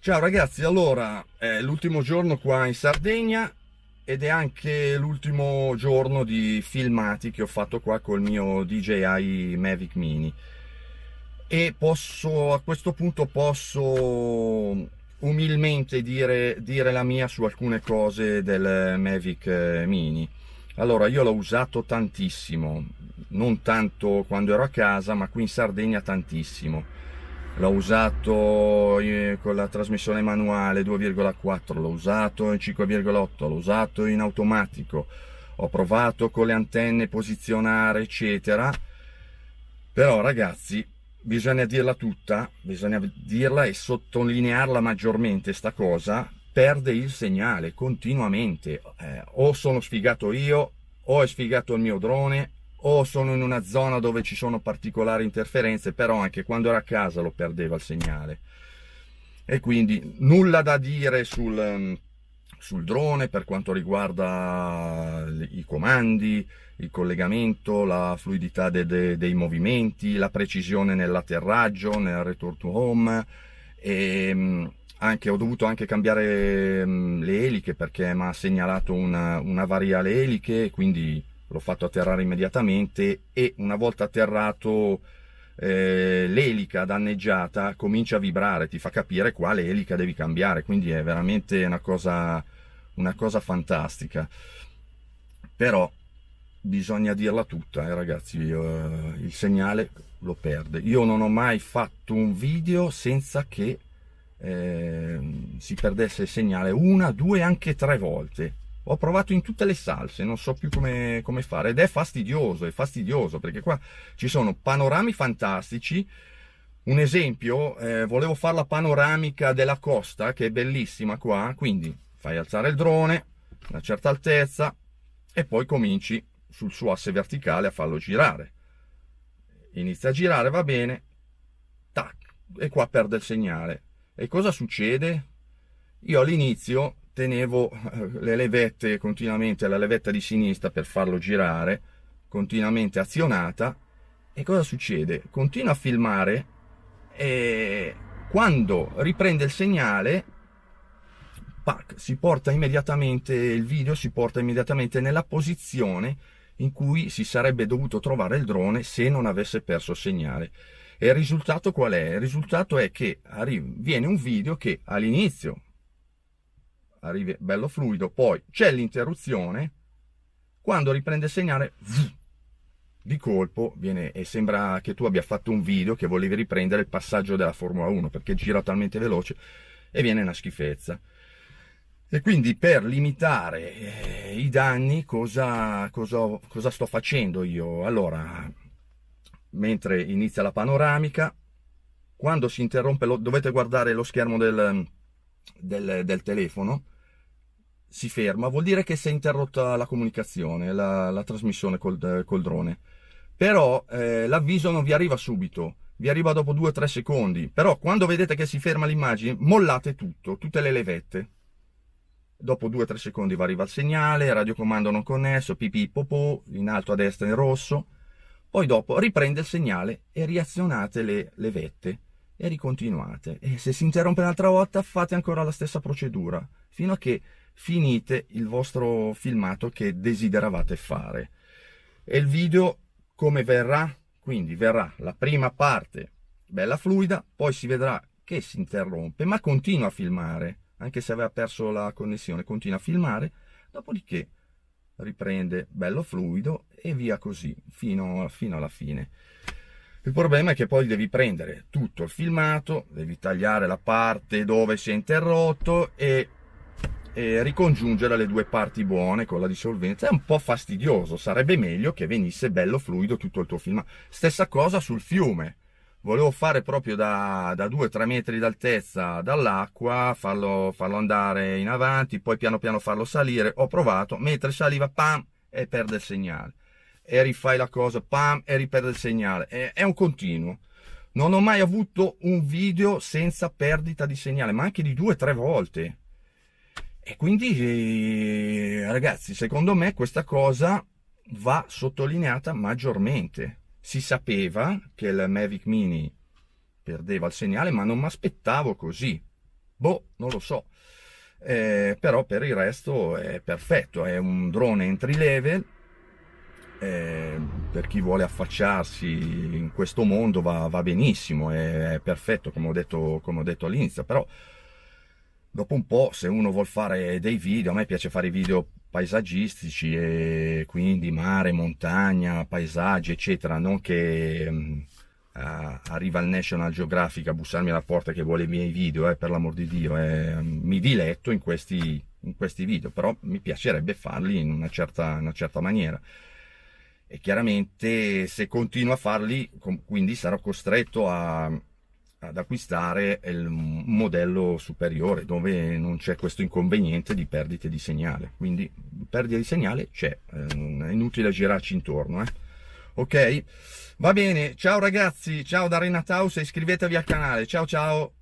Ciao ragazzi, allora è l'ultimo giorno qua in Sardegna ed è anche l'ultimo giorno di filmati che ho fatto qua col mio DJI Mavic Mini e posso a questo punto posso umilmente dire, dire la mia su alcune cose del Mavic eh, Mini. Allora, io l'ho usato tantissimo, non tanto quando ero a casa, ma qui in Sardegna tantissimo. L'ho usato eh, con la trasmissione manuale 2,4, l'ho usato in 5,8, l'ho usato in automatico, ho provato con le antenne posizionare, eccetera. Però ragazzi, bisogna dirla tutta, bisogna dirla e sottolinearla maggiormente sta cosa, perde il segnale continuamente. Eh, o sono sfigato io, o è sfigato il mio drone, o sono in una zona dove ci sono particolari interferenze, però anche quando era a casa lo perdeva il segnale. E quindi nulla da dire sul ehm, sul drone per quanto riguarda i comandi, il collegamento, la fluidità de de dei movimenti, la precisione nell'atterraggio, nel return to home e ehm, anche, ho dovuto anche cambiare ehm, le eliche perché mi ha segnalato una, varia alle eliche quindi l'ho fatto atterrare immediatamente e una volta atterrato eh, l'elica danneggiata comincia a vibrare, ti fa capire quale elica devi cambiare, quindi è veramente una cosa, una cosa fantastica. Però bisogna dirla tutta, eh, ragazzi, Io, eh, il segnale lo perde. Io non ho mai fatto un video senza che eh, si perdesse il segnale una, due, anche tre volte ho provato in tutte le salse, non so più come, come fare ed è fastidioso, è fastidioso perché qua ci sono panorami fantastici, un esempio, eh, volevo fare la panoramica della costa che è bellissima qua, quindi fai alzare il drone a una certa altezza e poi cominci sul suo asse verticale a farlo girare. Inizia a girare, va bene, tac, e qua perde il segnale. E cosa succede? Io all'inizio tenevo eh, le levette continuamente, la levetta di sinistra per farlo girare, continuamente azionata, e cosa succede? Continua a filmare e quando riprende il segnale, pac, si porta immediatamente il video, si porta immediatamente nella posizione in cui si sarebbe dovuto trovare il drone se non avesse perso il segnale. E il risultato qual è? Il risultato è che viene un video che all'inizio arrivi bello fluido, poi c'è l'interruzione, quando riprende il segnale di colpo viene e sembra che tu abbia fatto un video che volevi riprendere il passaggio della Formula 1 perché gira talmente veloce e viene una schifezza. E quindi per limitare eh, i danni cosa, cosa, cosa sto facendo io? Allora, mentre inizia la panoramica, quando si interrompe, lo, dovete guardare lo schermo del, del, del telefono si ferma, vuol dire che si è interrotta la comunicazione, la, la trasmissione col, eh, col, drone. Però eh, l'avviso non vi arriva subito, vi arriva dopo 2-3 secondi. Però quando vedete che si ferma l'immagine, mollate tutto, tutte le levette. Dopo 2-3 secondi vi arriva il segnale, radiocomando non connesso, pipì popò, in alto a destra in rosso. Poi dopo riprende il segnale e riazionate le levette e ricontinuate. E se si interrompe un'altra volta fate ancora la stessa procedura, fino a che finite il vostro filmato che desideravate fare. E il video come verrà? Quindi verrà la prima parte bella fluida, poi si vedrà che si interrompe, ma continua a filmare, anche se aveva perso la connessione, continua a filmare, dopodiché riprende bello fluido e via così fino, fino alla fine. Il problema è che poi devi prendere tutto il filmato, devi tagliare la parte dove si è interrotto e, e ricongiungere le due parti buone con la dissolvenza. È un po' fastidioso, sarebbe meglio che venisse bello fluido tutto il tuo filmato. Stessa cosa sul fiume volevo fare proprio da, da 2-3 metri d'altezza dall'acqua, farlo, farlo, andare in avanti, poi piano piano farlo salire. Ho provato, mentre saliva, pam, e perde il segnale e rifai la cosa, pam, e riperde il segnale. È, è un continuo. Non ho mai avuto un video senza perdita di segnale, ma anche di due o tre volte. E quindi, eh, ragazzi, secondo me questa cosa va sottolineata maggiormente. Si sapeva che il Mavic Mini perdeva il segnale, ma non mi aspettavo così. Boh, non lo so. Eh, però per il resto è perfetto, è un drone entry level eh, per chi vuole affacciarsi in questo mondo va, va benissimo, è, è, perfetto come ho detto, come ho detto all'inizio, però dopo un po' se uno vuole fare dei video, a me piace fare i video paesaggistici e quindi mare, montagna, paesaggi eccetera, non che mh, mm, arriva il National Geographic a bussarmi alla porta che vuole i miei video, eh, per l'amor di Dio, eh, mi diletto in questi, in questi video, però mi piacerebbe farli in una certa, in una certa maniera e chiaramente se continuo a farli quindi sarò costretto a, ad acquistare un modello superiore dove non c'è questo inconveniente di perdite di segnale quindi perdita di segnale c'è eh, è inutile girarci intorno eh. ok va bene ciao ragazzi ciao da Renataus e iscrivetevi al canale ciao ciao